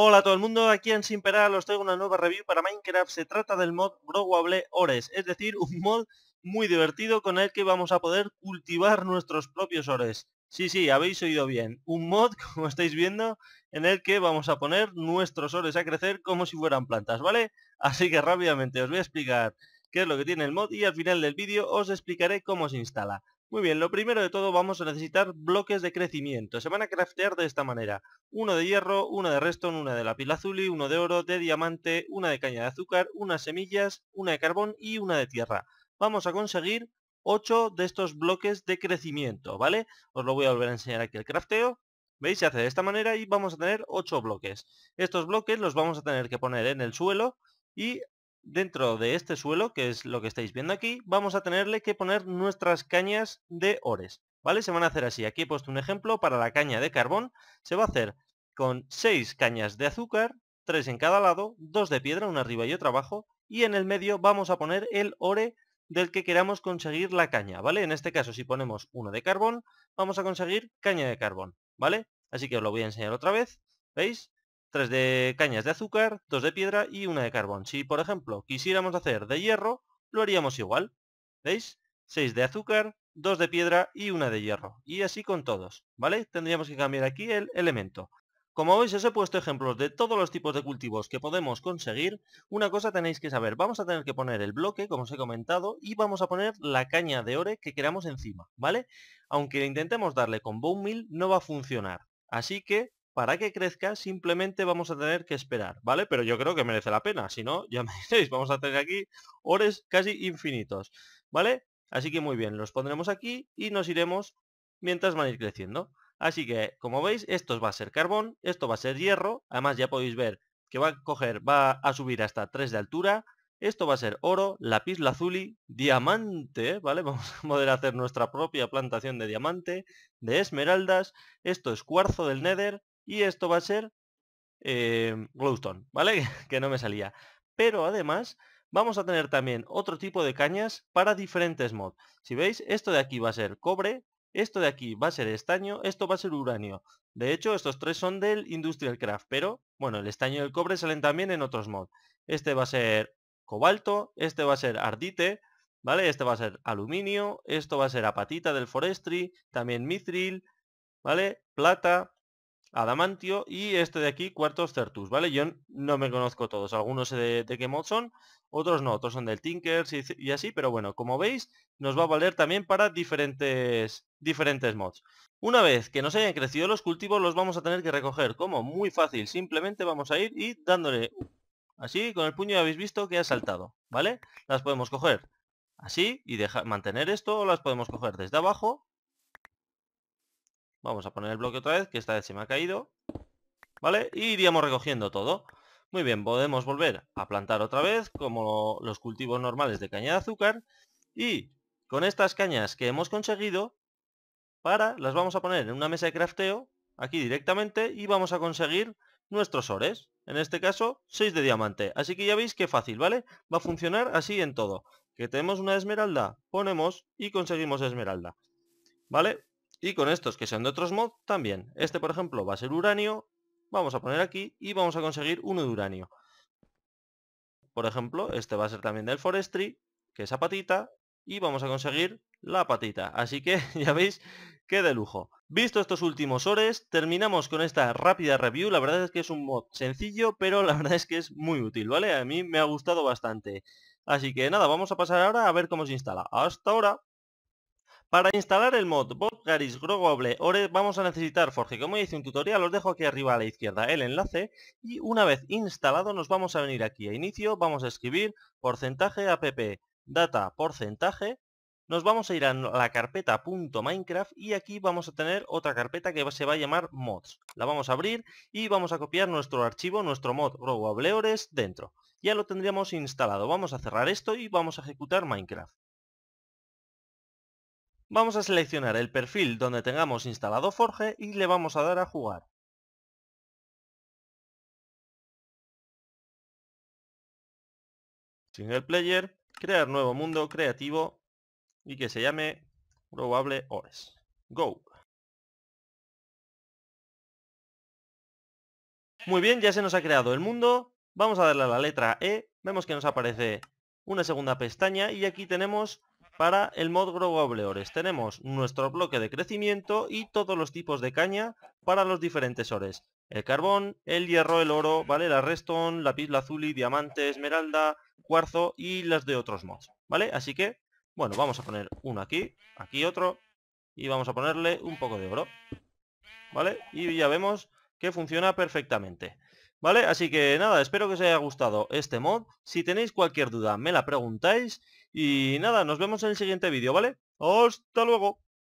Hola a todo el mundo, aquí en Simperal os traigo una nueva review para Minecraft. Se trata del mod Growable Ores, es decir, un mod muy divertido con el que vamos a poder cultivar nuestros propios ores. Sí, sí, habéis oído bien. Un mod, como estáis viendo, en el que vamos a poner nuestros ores a crecer como si fueran plantas, ¿vale? Así que rápidamente os voy a explicar qué es lo que tiene el mod y al final del vídeo os explicaré cómo se instala. Muy bien, lo primero de todo vamos a necesitar bloques de crecimiento. Se van a craftear de esta manera. Uno de hierro, uno de resto, una de la azul y uno de oro, de diamante, una de caña de azúcar, unas semillas, una de carbón y una de tierra. Vamos a conseguir 8 de estos bloques de crecimiento, ¿vale? Os lo voy a volver a enseñar aquí el crafteo. ¿Veis? Se hace de esta manera y vamos a tener 8 bloques. Estos bloques los vamos a tener que poner en el suelo y dentro de este suelo, que es lo que estáis viendo aquí, vamos a tenerle que poner nuestras cañas de ores. ¿Vale? Se van a hacer así. Aquí he puesto un ejemplo para la caña de carbón. Se va a hacer con 6 cañas de azúcar, 3 en cada lado, 2 de piedra, una arriba y otra abajo, y en el medio vamos a poner el ore del que queramos conseguir la caña, ¿vale? En este caso, si ponemos uno de carbón, vamos a conseguir caña de carbón, ¿vale? Así que os lo voy a enseñar otra vez, ¿veis? 3 de cañas de azúcar, 2 de piedra y una de carbón. Si, por ejemplo, quisiéramos hacer de hierro, lo haríamos igual. ¿Veis? 6 de azúcar, 2 de piedra y una de hierro. Y así con todos, ¿vale? Tendríamos que cambiar aquí el elemento. Como veis os he puesto ejemplos de todos los tipos de cultivos que podemos conseguir, una cosa tenéis que saber, vamos a tener que poner el bloque, como os he comentado, y vamos a poner la caña de ore que queramos encima, ¿vale? Aunque intentemos darle con Bone Mill no va a funcionar, así que para que crezca simplemente vamos a tener que esperar, ¿vale? Pero yo creo que merece la pena, si no, ya me diréis, vamos a tener aquí ores casi infinitos, ¿vale? Así que muy bien, los pondremos aquí y nos iremos mientras van a ir creciendo. Así que, como veis, esto va a ser carbón, esto va a ser hierro, además ya podéis ver que va a coger, va a subir hasta 3 de altura, esto va a ser oro, lápiz lazuli, diamante, ¿vale? Vamos a poder hacer nuestra propia plantación de diamante, de esmeraldas, esto es cuarzo del Nether, y esto va a ser em, glowstone, ¿vale? que no me salía. Pero además vamos a tener también otro tipo de cañas para diferentes mods. Si veis, esto de aquí va a ser cobre, esto de aquí va a ser estaño, esto va a ser uranio. De hecho, estos tres son del Industrial Craft, pero bueno, el estaño y el cobre salen también en otros mods. Este va a ser cobalto, este va a ser ardite, ¿vale? Este va a ser aluminio, esto va a ser apatita del forestry, también mithril, ¿vale? Plata, Adamantio y este de aquí, Cuartos Certus, ¿vale? Yo no me conozco todos, algunos sé de, qué mod son, otros no, otros son del Tinkers y, así, pero bueno, como veis, nos va a valer también para diferentes, diferentes mods. Una vez que nos hayan crecido los cultivos, los vamos a tener que recoger, como muy fácil, simplemente vamos a ir y dándole así, con el puño ya habéis visto que ha saltado, ¿vale? Las podemos coger así y dejar, mantener esto, o las podemos coger desde abajo Vamos a poner el bloque otra vez, que esta vez se me ha caído. ¿Vale? Y iríamos recogiendo todo. Muy bien, podemos volver a plantar otra vez, como los cultivos normales de caña de azúcar. Y con estas cañas que hemos conseguido, para, las vamos a poner en una mesa de crafteo, aquí directamente, y vamos a conseguir nuestros ores. En este caso, 6 de diamante. Así que ya veis qué fácil, ¿vale? Va a funcionar así en todo. Que tenemos una esmeralda, ponemos y conseguimos esmeralda. ¿Vale? Y con estos que sean de otros mods también. Este, por ejemplo, va a ser uranio. Vamos a poner aquí y vamos a conseguir uno de uranio. Por ejemplo, este va a ser también del forestry, que es a patita. Y vamos a conseguir la patita. Así que ya veis que de lujo. Visto estos últimos ores, terminamos con esta rápida review. La verdad es que es un mod sencillo, pero la verdad es que es muy útil, ¿vale? A mí me ha gustado bastante. Así que nada, vamos a pasar ahora a ver cómo se instala. ¡Hasta ahora! Para instalar el mod Botgaris Growable Ores vamos a necesitar Forge. Como hice un tutorial, os dejo aquí arriba a la izquierda el enlace y una vez instalado nos vamos a venir aquí a inicio, vamos a escribir porcentaje app data porcentaje nos vamos a ir a la carpeta .minecraft y aquí vamos a tener otra carpeta que se va a llamar mods. La vamos a abrir y vamos a copiar nuestro archivo, nuestro mod Growable dentro. Ya lo tendríamos instalado. Vamos a cerrar esto y vamos a ejecutar Minecraft. Vamos a seleccionar el perfil donde tengamos instalado Forge y le vamos a dar a jugar. Single player, crear nuevo mundo creativo y que se llame Probable Ores. Go. Muy bien, ya se nos ha creado el mundo. Vamos a darle a la letra E. Vemos que nos aparece una segunda pestaña y aquí tenemos para el mod Grow Ores... tenemos nuestro bloque de crecimiento y todos los tipos de caña para los diferentes ores. El carbón, el hierro, el oro, ¿vale? La redstone, azul y diamante, esmeralda, cuarzo y las de otros mods, ¿vale? Así que, bueno, vamos a poner uno aquí, aquí otro y vamos a ponerle un poco de oro, ¿vale? Y ya vemos que funciona perfectamente. ¿Vale? Así que nada, espero que os haya gustado este mod. Si tenéis cualquier duda, me la preguntáis y nada, nos vemos en el siguiente vídeo, ¿vale? ¡Hasta luego!